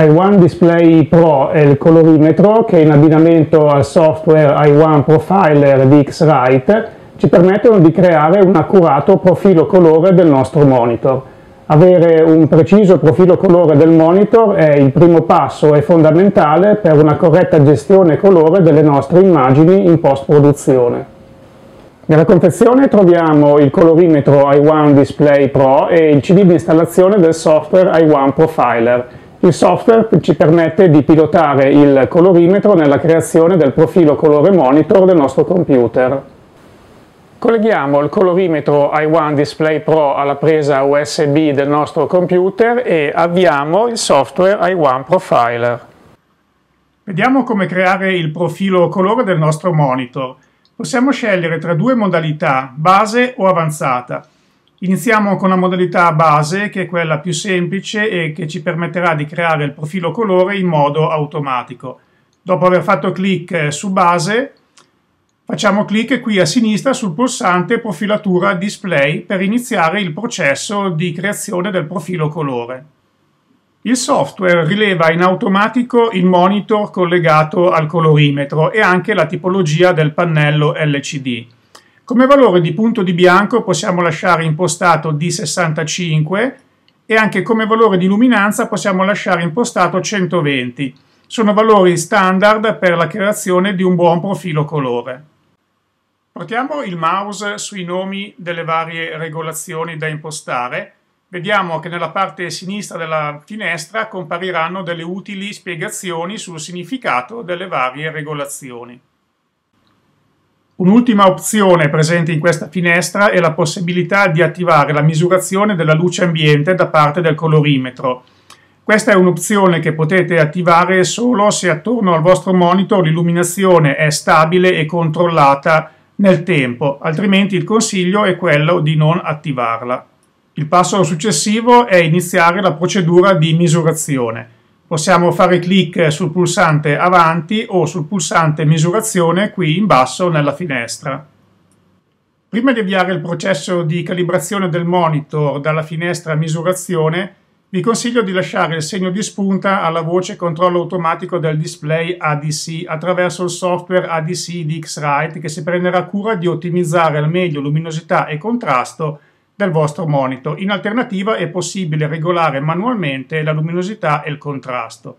iOne Display Pro è il colorimetro che in abbinamento al software iOne Profiler di x Xrite ci permettono di creare un accurato profilo colore del nostro monitor. Avere un preciso profilo colore del monitor è il primo passo e fondamentale per una corretta gestione colore delle nostre immagini in post-produzione. Nella confezione troviamo il colorimetro iOne Display Pro e il CD di installazione del software iOne Profiler. Il software ci permette di pilotare il colorimetro nella creazione del profilo colore monitor del nostro computer. Colleghiamo il colorimetro i1 Display Pro alla presa USB del nostro computer e avviamo il software i1 Profiler. Vediamo come creare il profilo colore del nostro monitor. Possiamo scegliere tra due modalità, base o avanzata. Iniziamo con la modalità base che è quella più semplice e che ci permetterà di creare il profilo colore in modo automatico. Dopo aver fatto clic eh, su base facciamo clic qui a sinistra sul pulsante profilatura display per iniziare il processo di creazione del profilo colore. Il software rileva in automatico il monitor collegato al colorimetro e anche la tipologia del pannello LCD. Come valore di punto di bianco possiamo lasciare impostato D65 e anche come valore di luminanza possiamo lasciare impostato 120. Sono valori standard per la creazione di un buon profilo colore. Portiamo il mouse sui nomi delle varie regolazioni da impostare. Vediamo che nella parte sinistra della finestra compariranno delle utili spiegazioni sul significato delle varie regolazioni. Un'ultima opzione presente in questa finestra è la possibilità di attivare la misurazione della luce ambiente da parte del colorimetro. Questa è un'opzione che potete attivare solo se attorno al vostro monitor l'illuminazione è stabile e controllata nel tempo, altrimenti il consiglio è quello di non attivarla. Il passo successivo è iniziare la procedura di misurazione possiamo fare clic sul pulsante avanti o sul pulsante misurazione qui in basso nella finestra. Prima di avviare il processo di calibrazione del monitor dalla finestra misurazione, vi consiglio di lasciare il segno di spunta alla voce controllo automatico del display ADC attraverso il software ADC di X-Rite che si prenderà cura di ottimizzare al meglio luminosità e contrasto del vostro monitor. In alternativa è possibile regolare manualmente la luminosità e il contrasto.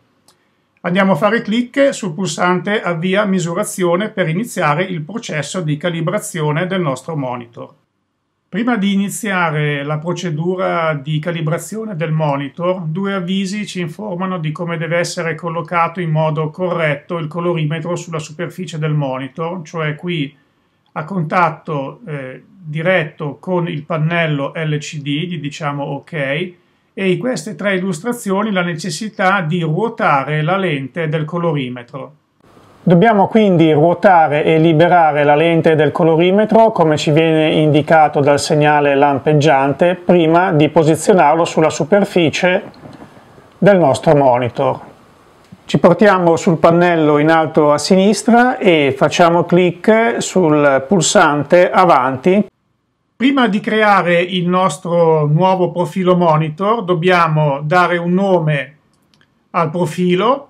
Andiamo a fare clic sul pulsante avvia misurazione per iniziare il processo di calibrazione del nostro monitor. Prima di iniziare la procedura di calibrazione del monitor, due avvisi ci informano di come deve essere collocato in modo corretto il colorimetro sulla superficie del monitor, cioè qui a contatto eh, diretto con il pannello LCD, gli diciamo ok, e in queste tre illustrazioni la necessità di ruotare la lente del colorimetro. Dobbiamo quindi ruotare e liberare la lente del colorimetro come ci viene indicato dal segnale lampeggiante prima di posizionarlo sulla superficie del nostro monitor. Ci portiamo sul pannello in alto a sinistra e facciamo clic sul pulsante avanti. Prima di creare il nostro nuovo profilo monitor dobbiamo dare un nome al profilo,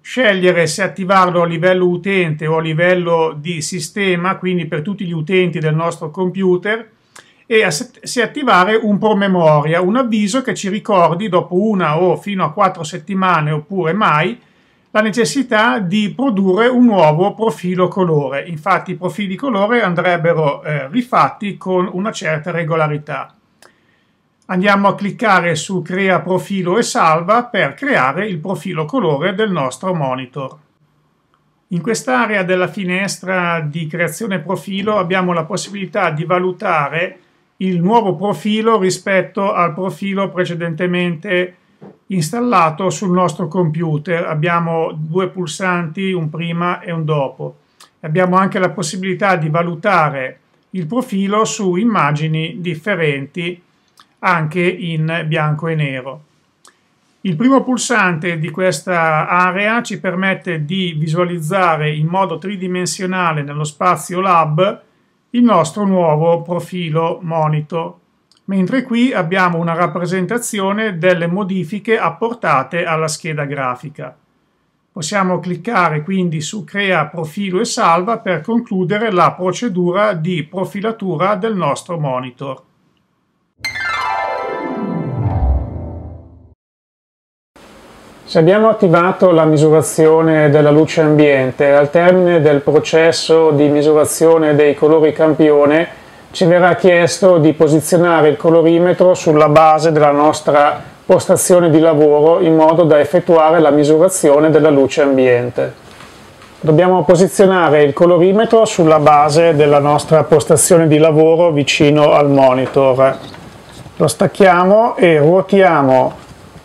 scegliere se attivarlo a livello utente o a livello di sistema, quindi per tutti gli utenti del nostro computer, e se attivare un promemoria, un avviso che ci ricordi dopo una o fino a quattro settimane oppure mai la necessità di produrre un nuovo profilo colore. Infatti i profili colore andrebbero eh, rifatti con una certa regolarità. Andiamo a cliccare su Crea profilo e salva per creare il profilo colore del nostro monitor. In quest'area della finestra di creazione profilo abbiamo la possibilità di valutare il nuovo profilo rispetto al profilo precedentemente creato installato sul nostro computer. Abbiamo due pulsanti, un prima e un dopo. Abbiamo anche la possibilità di valutare il profilo su immagini differenti anche in bianco e nero. Il primo pulsante di questa area ci permette di visualizzare in modo tridimensionale nello spazio lab il nostro nuovo profilo monitor mentre qui abbiamo una rappresentazione delle modifiche apportate alla scheda grafica. Possiamo cliccare quindi su Crea profilo e salva per concludere la procedura di profilatura del nostro monitor. Se abbiamo attivato la misurazione della luce ambiente, al termine del processo di misurazione dei colori campione ci verrà chiesto di posizionare il colorimetro sulla base della nostra postazione di lavoro in modo da effettuare la misurazione della luce ambiente. Dobbiamo posizionare il colorimetro sulla base della nostra postazione di lavoro vicino al monitor. Lo stacchiamo e ruotiamo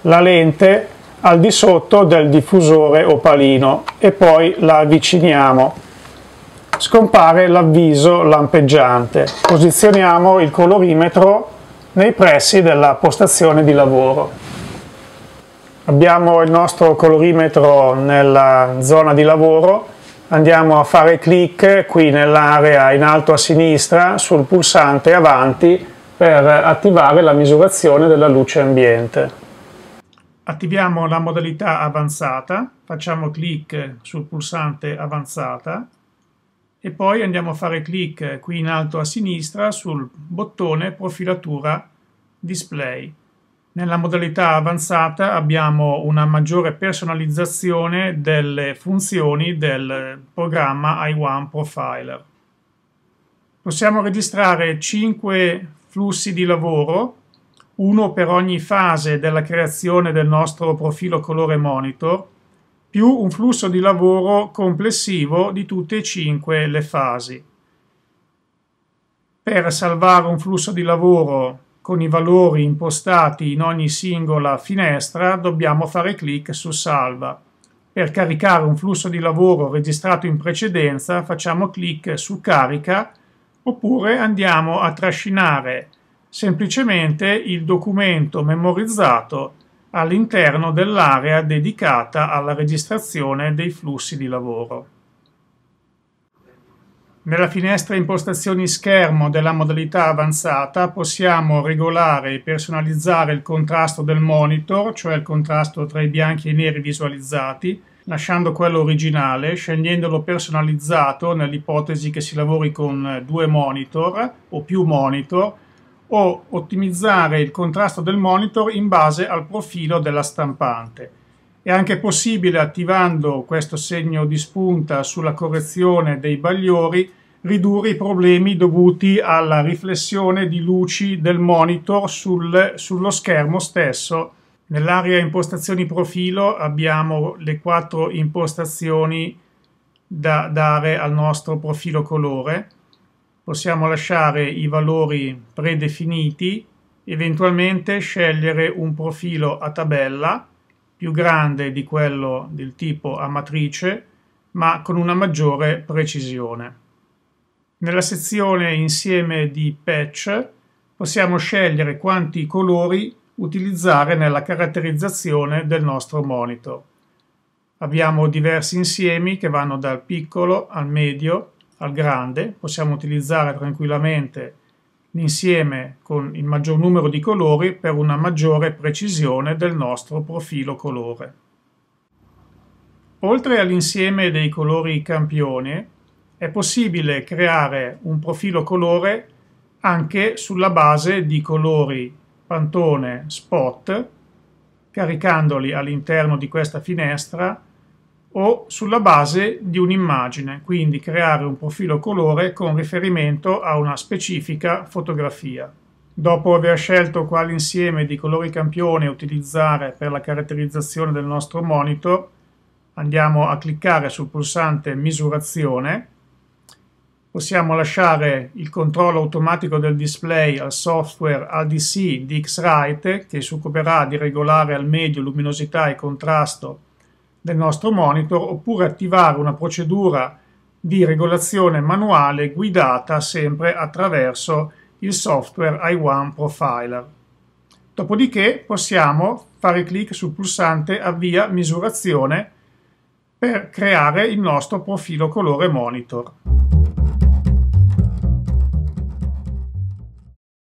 la lente al di sotto del diffusore opalino e poi la avviciniamo scompare l'avviso lampeggiante. Posizioniamo il colorimetro nei pressi della postazione di lavoro. Abbiamo il nostro colorimetro nella zona di lavoro, andiamo a fare clic qui nell'area in alto a sinistra sul pulsante avanti per attivare la misurazione della luce ambiente. Attiviamo la modalità avanzata, facciamo clic sul pulsante avanzata e poi andiamo a fare clic qui in alto a sinistra sul bottone profilatura display. Nella modalità avanzata abbiamo una maggiore personalizzazione delle funzioni del programma i1 Profiler. Possiamo registrare 5 flussi di lavoro, uno per ogni fase della creazione del nostro profilo colore monitor, più un flusso di lavoro complessivo di tutte e cinque le fasi. Per salvare un flusso di lavoro con i valori impostati in ogni singola finestra dobbiamo fare clic su Salva. Per caricare un flusso di lavoro registrato in precedenza facciamo clic su Carica oppure andiamo a trascinare semplicemente il documento memorizzato all'interno dell'area dedicata alla registrazione dei flussi di lavoro. Nella finestra impostazioni schermo della modalità avanzata possiamo regolare e personalizzare il contrasto del monitor, cioè il contrasto tra i bianchi e i neri visualizzati, lasciando quello originale, scegliendolo personalizzato nell'ipotesi che si lavori con due monitor o più monitor o ottimizzare il contrasto del monitor in base al profilo della stampante. È anche possibile, attivando questo segno di spunta sulla correzione dei bagliori, ridurre i problemi dovuti alla riflessione di luci del monitor sul, sullo schermo stesso. Nell'area impostazioni profilo abbiamo le quattro impostazioni da dare al nostro profilo colore possiamo lasciare i valori predefiniti, eventualmente scegliere un profilo a tabella più grande di quello del tipo a matrice, ma con una maggiore precisione. Nella sezione insieme di patch possiamo scegliere quanti colori utilizzare nella caratterizzazione del nostro monitor. Abbiamo diversi insiemi che vanno dal piccolo al medio al grande, possiamo utilizzare tranquillamente l'insieme con il maggior numero di colori per una maggiore precisione del nostro profilo colore. Oltre all'insieme dei colori campione, è possibile creare un profilo colore anche sulla base di colori pantone spot, caricandoli all'interno di questa finestra o sulla base di un'immagine, quindi creare un profilo colore con riferimento a una specifica fotografia. Dopo aver scelto quale insieme di colori campione utilizzare per la caratterizzazione del nostro monitor, andiamo a cliccare sul pulsante misurazione, possiamo lasciare il controllo automatico del display al software ADC di X-Rite che si occuperà di regolare al meglio luminosità e contrasto del nostro monitor oppure attivare una procedura di regolazione manuale guidata sempre attraverso il software i1 Profiler. Dopodiché possiamo fare clic sul pulsante avvia misurazione per creare il nostro profilo colore monitor.